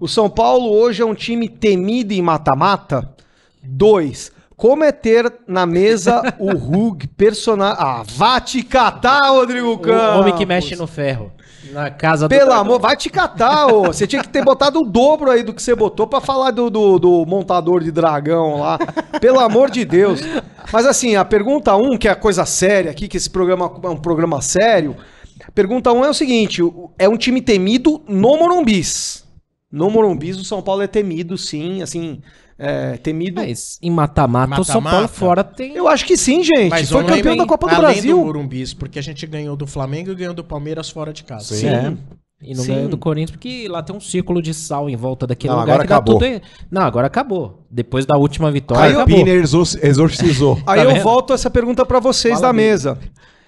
O São Paulo hoje é um time temido em mata-mata? Dois. Como é ter na mesa o Rug personagem. Ah, vá te catar, Rodrigo Campos! O homem que mexe no ferro. Na casa Pelo do. Pelo amor, vai te catar, ô. Você tinha que ter botado o dobro aí do que você botou para falar do, do, do, montador de dragão lá. Pelo amor de Deus. Mas assim, a pergunta um, que é a coisa séria aqui, que esse programa é um programa sério. Pergunta um é o seguinte: é um time temido no Morumbis. No Morumbi, o São Paulo é temido, sim, assim, é, temido. Mas em mata-mata, o São Paulo fora tem. Eu acho que sim, gente. Mas Foi campeão da Copa do além Brasil. do Morumbis, porque a gente ganhou do Flamengo e ganhou do Palmeiras fora de casa. Sim. É. E não ganhou do Corinthians porque lá tem um círculo de sal em volta daquele não, lugar agora acabou. Tudo... Não, agora acabou. Depois da última vitória, Aí acabou. Pina exorcizou. Tá aí tá eu vendo? volto essa pergunta para vocês Fala da bem. mesa.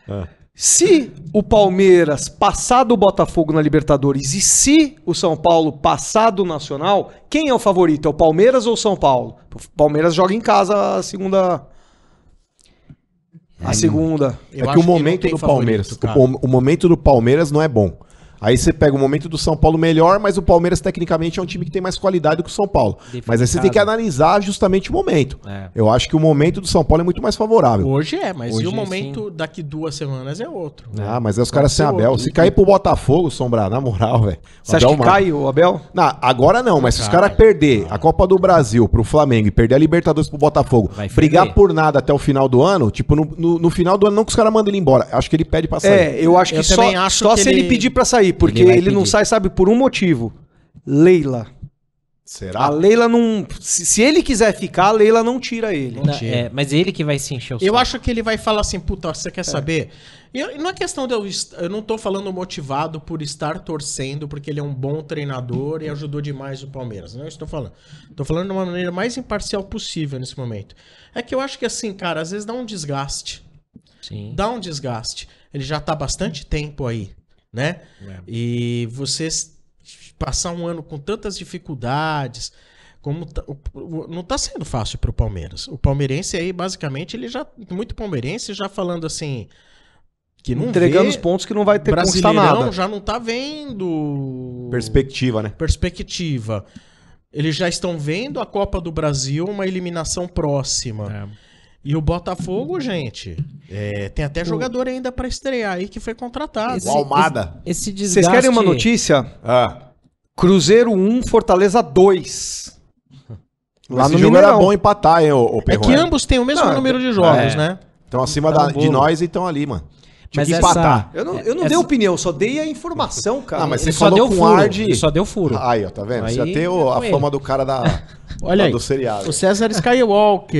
É. Se o Palmeiras passar do Botafogo na Libertadores e se o São Paulo passar do Nacional, quem é o favorito? É o Palmeiras ou o São Paulo? O Palmeiras joga em casa a segunda. A é, segunda. é que o momento que do favorito, Palmeiras. O, o, momento do Palmeiras não é bom. Aí você pega o momento do São Paulo melhor, mas o Palmeiras tecnicamente é um time que tem mais qualidade que o São Paulo. Mas aí você tem que analisar justamente o momento. É. Eu acho que o momento do São Paulo é muito mais favorável. Hoje é, mas Hoje e o é momento sim. daqui duas semanas é outro. Ah, mas aí os caras sem Abel. Outro. Se cair pro Botafogo, Sombra, na moral, velho. Você acha que mano. cai o Abel? Não, agora não, mas se os caras perder a Copa do Brasil pro Flamengo e perder a Libertadores pro Botafogo, brigar por nada até o final do ano, tipo, no, no, no final do ano não que os caras mandem ele embora. Acho que ele pede pra sair. É, eu acho que eu só, acho só que se ele... ele pedir pra sair sair, porque ele, ele não sai, sabe, por um motivo. Leila. Será? A Leila não. Se, se ele quiser ficar, a Leila não tira ele. Não, tira. É, mas é ele que vai se encher o Eu saco. acho que ele vai falar assim, puta, você quer é. saber? E não é questão de eu. Eu não tô falando motivado por estar torcendo, porque ele é um bom treinador e ajudou demais o Palmeiras. Não é isso que eu estou falando. Estou falando de uma maneira mais imparcial possível nesse momento. É que eu acho que assim, cara, às vezes dá um desgaste. Sim. Dá um desgaste. Ele já tá bastante tempo aí né? É. E você passar um ano com tantas dificuldades, como tá, não está sendo fácil para o Palmeiras. O palmeirense aí, basicamente, ele já muito palmeirense já falando assim que não entregando vê, os pontos que não vai ter brasileirão nada. já não está vendo perspectiva, né? Perspectiva. Eles já estão vendo a Copa do Brasil uma eliminação próxima. É. E o Botafogo, gente, é, tem até o... jogador ainda para estrear aí que foi contratado. Esse, o Almada. Esse, esse desgaste... Vocês querem uma notícia? Ah. Cruzeiro 1, Fortaleza 2. Lá Esse no jogo Mineirão. era bom empatar, hein, o, o É que ambos têm o mesmo número de jogos, é. né? Estão acima da, de nós e estão ali, mano. Tinha Mas que empatar. Essa, eu não, eu não essa... dei opinião, só dei a informação, cara. Ah, mas ele você falou com furo, Só deu furo. Aí, ó, tá vendo? Aí, você já tem o, é a fama do cara da, Olha da, aí, do seriado. O César Skywalker.